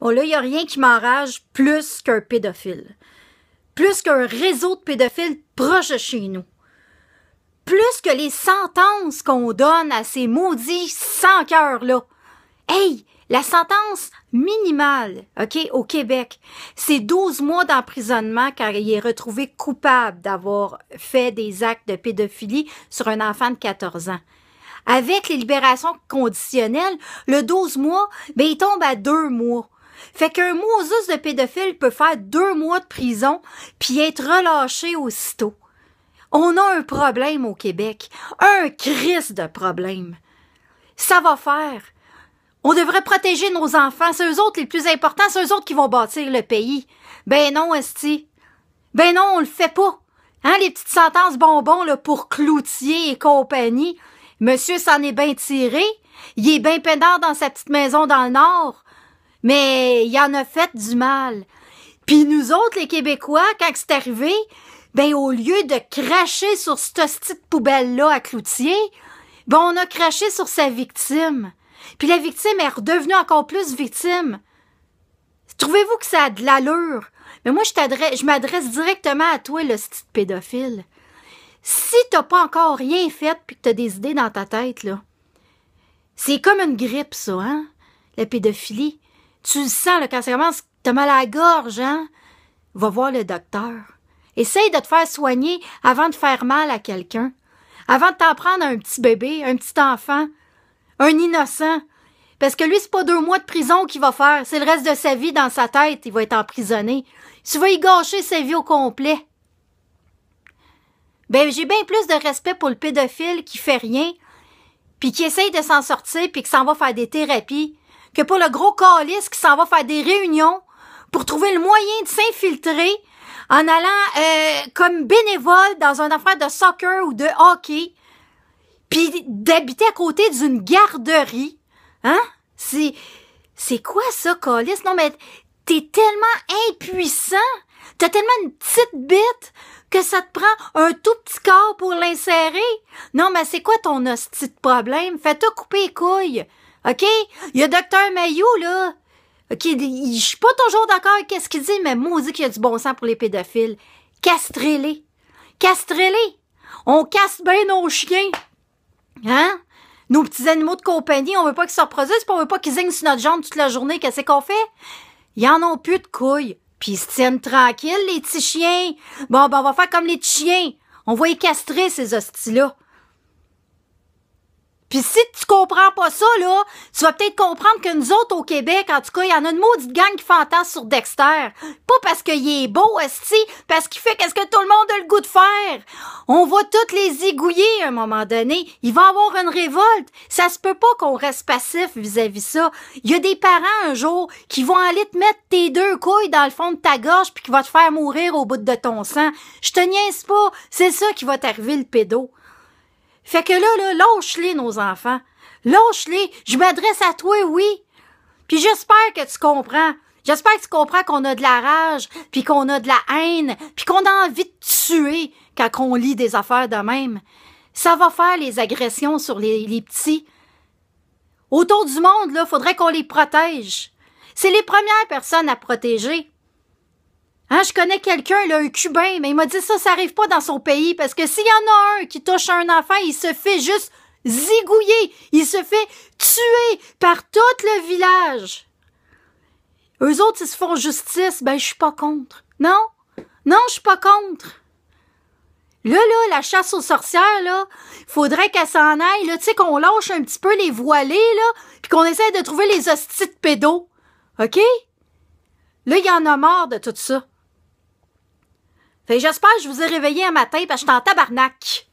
Bon, là, il n'y a rien qui m'enrage plus qu'un pédophile. Plus qu'un réseau de pédophiles proche de chez nous. Plus que les sentences qu'on donne à ces maudits sans cœur-là. Hey, la sentence minimale, OK, au Québec, c'est 12 mois d'emprisonnement car il est retrouvé coupable d'avoir fait des actes de pédophilie sur un enfant de 14 ans. Avec les libérations conditionnelles, le 12 mois, ben, il tombe à deux mois. Fait qu'un Moses de pédophile peut faire deux mois de prison puis être relâché aussitôt. On a un problème au Québec. Un crise de problème. Ça va faire. On devrait protéger nos enfants. C'est eux autres les plus importants. C'est eux autres qui vont bâtir le pays. Ben non, Esti. Ben non, on le fait pas. Hein, les petites sentences bonbons, là, pour Cloutier et compagnie. Monsieur s'en est bien tiré. Il est bien peinard dans sa petite maison dans le Nord mais il en a fait du mal. Puis nous autres, les Québécois, quand c'est arrivé, ben au lieu de cracher sur cette petite poubelle-là à Cloutier, ben on a craché sur sa victime. Puis la victime est redevenue encore plus victime. Trouvez-vous que ça a de l'allure? Mais moi, je, je m'adresse directement à toi, le petit pédophile. Si t'as pas encore rien fait puis que t'as des idées dans ta tête, là, c'est comme une grippe, ça, hein? La pédophilie. Tu le sens, là, quand ça commence, t'as mal à la gorge, hein? Va voir le docteur. Essaye de te faire soigner avant de faire mal à quelqu'un. Avant de t'en prendre un petit bébé, un petit enfant, un innocent. Parce que lui, c'est pas deux mois de prison qu'il va faire. C'est le reste de sa vie dans sa tête. Il va être emprisonné. Tu vas y gâcher sa vie au complet. Ben, j'ai bien plus de respect pour le pédophile qui fait rien, puis qui essaye de s'en sortir, puis qui s'en va faire des thérapies, que pour le gros calice qui s'en va faire des réunions pour trouver le moyen de s'infiltrer en allant euh, comme bénévole dans une affaire de soccer ou de hockey, puis d'habiter à côté d'une garderie. Hein? C'est, c'est quoi ça, Colis? Non, mais t'es tellement impuissant, t'as tellement une petite bite que ça te prend un tout petit corps pour l'insérer. Non, mais c'est quoi ton hostie de problème? Fais-toi couper les couilles. OK? Il y a Docteur Mayou, là. OK, je suis pas toujours d'accord avec ce qu'il dit, mais dit qu'il y a du bon sang pour les pédophiles. Castrez-les. Castrez-les. On casse bien nos chiens. Hein? Nos petits animaux de compagnie, on veut pas qu'ils se reproduisent, on veut pas qu'ils zignent sur notre jambe toute la journée. Qu'est-ce qu'on fait? Ils en ont plus de couilles. Puis ils se tiennent tranquilles, les petits chiens. Bon, ben, on va faire comme les chiens. On va les castrer, ces hosties-là. Puis si tu comprends pas ça, là, tu vas peut-être comprendre que nous autres au Québec, en tout cas, il y en a une maudite gang qui entendre sur Dexter. Pas parce qu'il est beau, esti, parce qu'il fait qu'est-ce que tout le monde a le goût de faire. On va toutes les égouiller à un moment donné. Il va y avoir une révolte. Ça se peut pas qu'on reste passif vis-à-vis ça. Il y a des parents un jour qui vont aller te mettre tes deux couilles dans le fond de ta gorge puis qui vont te faire mourir au bout de ton sang. Je te niaise pas. C'est ça qui va t'arriver le pédo. Fait que là, là, lâche-les, nos enfants. Lâche-les. Je m'adresse à toi, oui. Puis j'espère que tu comprends. J'espère que tu comprends qu'on a de la rage, puis qu'on a de la haine, puis qu'on a envie de tuer quand on lit des affaires de même. Ça va faire les agressions sur les, les petits. Autour du monde, là, faudrait qu'on les protège. C'est les premières personnes à protéger. Hein, je connais quelqu'un, là, un Cubain, mais il m'a dit ça, ça arrive pas dans son pays, parce que s'il y en a un qui touche un enfant, il se fait juste zigouiller, il se fait tuer par tout le village. Eux autres, ils se font justice, ben je suis pas contre. Non? Non, je suis pas contre. Là, là, la chasse aux sorcières, là, faudrait qu'elle s'en aille, là, tu sais, qu'on lâche un petit peu les voilés, là, puis qu'on essaie de trouver les hosties de pédos. OK? Là, il y en a marre de tout ça. Fait j'espère que je vous ai réveillé un matin parce que je suis en tabarnak.